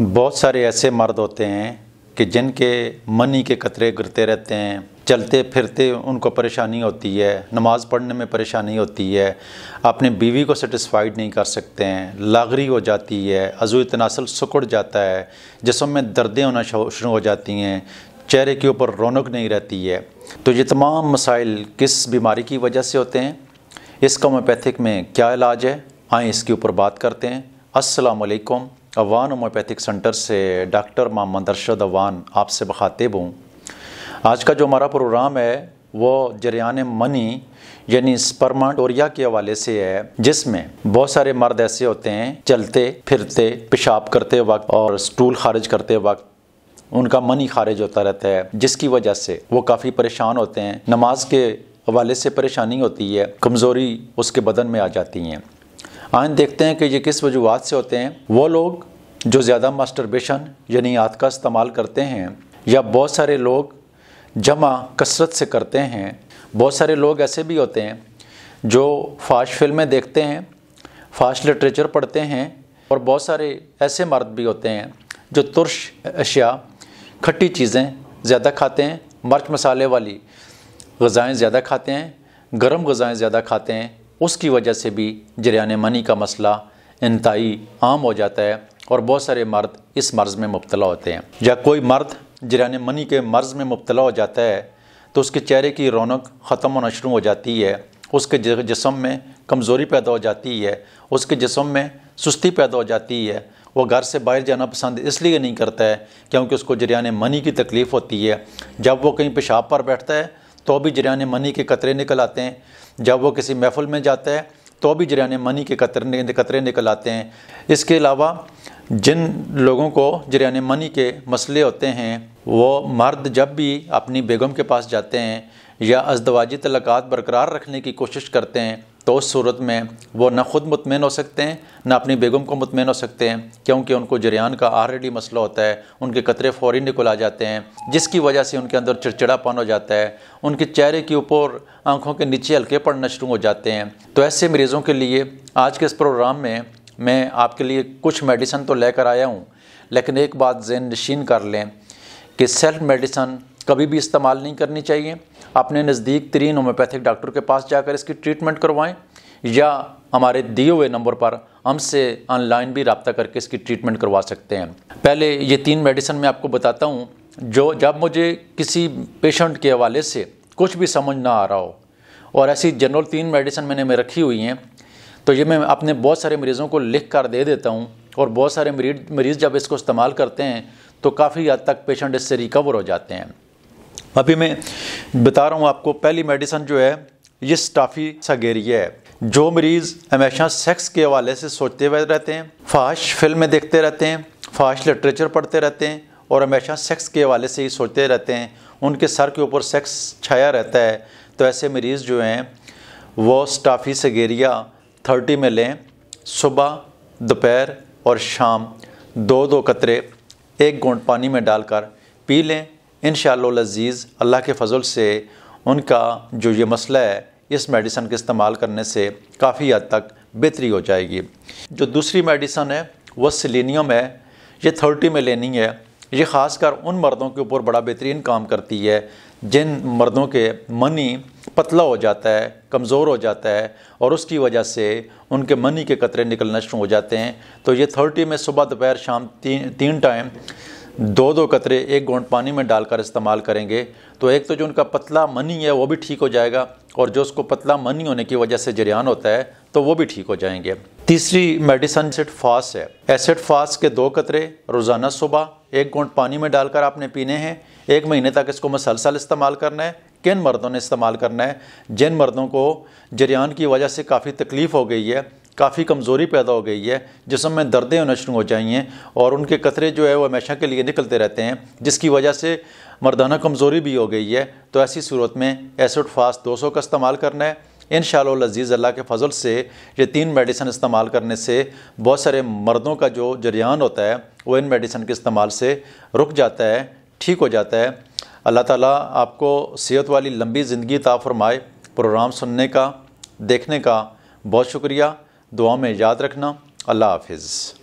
बहुत सारे ऐसे मर्द होते हैं कि जिनके मनी के कतरे गिरते रहते हैं चलते फिरते उनको परेशानी होती है नमाज़ पढ़ने में परेशानी होती है अपने बीवी को सेटिस्फाइड नहीं कर सकते हैं लागरी हो जाती है अजू तनासल सुकड़ जाता है जिसम में दर्दें होना शुरू हो जाती हैं चेहरे के ऊपर रौनक नहीं रहती है तो ये तमाम मसाइल किस बीमारी की वजह से होते हैं इस कोमोपैथिक में क्या इलाज है आए इसके ऊपर बात करते हैं असलकम अवान होम्योपैथिक सेंटर से डॉक्टर मोहम्मद अरशद अवान आपसे बखातिब हूँ आज का जो हमारा प्रोग्राम है वो जरियान मनी यानी स्पर्माटोरिया के हवाले से है जिसमें बहुत सारे मर्द ऐसे होते हैं चलते फिरते पेशाब करते वक्त और स्टूल खारिज करते वक्त उनका मनी खारिज होता रहता है जिसकी वजह से वो काफ़ी परेशान होते हैं नमाज के हवाले से परेशानी होती है कमज़ोरी उसके बदन में आ जाती हैं आज देखते हैं कि ये किस वजूहत से होते हैं वो लोग जो ज़्यादा मास्टरबेशन यानी याद का इस्तेमाल करते हैं या बहुत सारे लोग जमा कसरत से करते हैं बहुत सारे लोग ऐसे भी होते हैं जो फास्ट फिल्में देखते हैं फास्ट लिटरेचर पढ़ते हैं और बहुत सारे ऐसे मर्द भी होते हैं जो तुर्श अशिया खट्टी चीज़ें ज़्यादा खाते हैं मर्च मसाले वाली गज़ाएँ ज़्यादा खाते हैं गर्म गज़ाएँ ज़्यादा खाते हैं उसकी वजह से भी जरियान मनी का मसला इंतई आम हो जाता है और बहुत सारे मर्द इस मर्ज़ में मुबतला होते हैं या कोई मर्द जरियान मनी के मर्ज़ में मुबतला हो जाता है तो उसके चेहरे की रौनक ख़त्म होना शुरू हो जाती है उसके जिसम में कमज़ोरी पैदा हो जाती है उसके जिसम में सुस्ती पैदा हो जाती है वो घर से बाहर जाना पसंद इसलिए नहीं करता है क्योंकि उसको जरियान मनी की तकलीफ़ होती है जब वो कहीं पेशाब पर बैठता है तो भी जरियान मनी के कतरे निकल आते हैं जब वो किसी महफल में जाता है तो भी जरियान मनी के कतरे कतरे निकल आते हैं इसके अलावा जिन लोगों को जरियान मनी के मसले होते हैं वो मर्द जब भी अपनी बेगम के पास जाते हैं या अजदवाजी तलक़ात बरकरार रखने की कोशिश करते हैं तो उस सूरत में वो ना ख़ुद मुतमिन हो सकते हैं ना अपनी बेगम को मुतमिन हो सकते हैं क्योंकि उनको जरियान का ऑलरेडी मसला होता है उनके कतरे फ़ौरी निकल आ जाते हैं जिसकी वजह से उनके अंदर चिड़चिड़ापन हो जाता है उनके चेहरे के ऊपर आँखों के नीचे हल्के पड़ना शुरू हो जाते हैं तो ऐसे मरीज़ों के लिए आज के इस प्रोग्राम में मैं आपके लिए कुछ मेडिसन तो लेकर आया हूँ लेकिन एक बात जेन नशीन कर लें कि सेल्फ मेडिसन कभी भी इस्तेमाल नहीं करनी चाहिए अपने नज़दीक तरीन होम्योपैथिक डॉक्टर के पास जाकर इसकी ट्रीटमेंट करवाएं या हमारे दिए हुए नंबर पर हमसे ऑनलाइन भी रबता करके इसकी ट्रीटमेंट करवा सकते हैं पहले ये तीन मेडिसन मैं आपको बताता हूँ जो जब मुझे किसी पेशेंट के हवाले से कुछ भी समझ ना आ रहा हो और ऐसी जनरल तीन मेडिसन मैंने में रखी हुई हैं तो ये मैं अपने बहुत सारे मरीज़ों को लिख कर दे देता हूँ और बहुत सारे मरीज मरीज़ जब इसको इस्तेमाल करते हैं तो काफ़ी हद तक पेशेंट इससे रिकवर हो जाते हैं अभी मैं बता रहा हूँ आपको पहली मेडिसन जो है ये स्टाफी सगेरिया है जो मरीज़ हमेशा सेक्स के हवाले से सोचते हुए रहते हैं फाश फिल्में देखते रहते हैं फाश लिटरेचर पढ़ते रहते हैं और हमेशा सेक्स के हवाले से ही सोचते रहते हैं उनके सर के ऊपर सेक्स छाया रहता है तो ऐसे मरीज़ जो हैं वो स्टाफी सगेरिया थर्टी में लें सुबह दोपहर और शाम दो दो कतरे एक गोंट पानी में डालकर पी लें इन शज़ीज़ अल्लाह के फजल से उनका जो ये मसला है इस मेडिसन के इस्तेमाल करने से काफ़ी हद तक बेहतरी हो जाएगी जो दूसरी मेडिसन है वह सिलीनियम है ये थर्टी में लेनी है ये ख़ासकर उन मर्दों के ऊपर बड़ा बेहतरीन काम करती है जिन मर्दों के मनी पतला हो जाता है कमज़ोर हो जाता है और उसकी वजह से उनके मनी के कतरे निकलना शुरू हो जाते हैं तो ये थर्टी में सुबह दोपहर शाम तीन तीन टाइम दो दो कतरे एक गोंड पानी में डालकर इस्तेमाल करेंगे तो एक तो जो उनका पतला मनी है वो भी ठीक हो जाएगा और जो उसको पतला मनी होने की वजह से जरियान होता है तो वो भी ठीक हो जाएंगे तीसरी मेडिसन एसिड फास है एसिड फास के दो कतरे रोज़ाना सुबह एक गोंड पानी में डालकर आपने पीने हैं एक महीने तक इसको मसलसल इस्तेमाल करना है किन मर्दों ने इस्तेमाल करना है जिन मर्दों को जरियान की वजह से काफ़ी तकलीफ़ हो गई है काफ़ी कमज़ोरी पैदा हो गई है जिसम में दर्दें होना शुरू हो हैं और उनके कतरे जो है वो हमेशा के लिए निकलते रहते हैं जिसकी वजह से मर्दाना कमज़ोरी भी हो गई है तो ऐसी सूरत में एसिड फास्ट दो सौ का इस्तेमाल करना है इन शजीज़ अल्लाह के फजल से ये तीन मेडिसन इस्तेमाल करने से बहुत सारे मर्दों का जो जरियान होता है वो इन मेडिसन के इस्तेमाल से रुक जाता है ठीक हो जाता है अल्लाह ताली आपको सेहत वाली लंबी ज़िंदगी ताफ़रमाए प्रोग्राम सुनने का देखने का बहुत शुक्रिया दुआ में याद रखना अल्लाह हाफिज़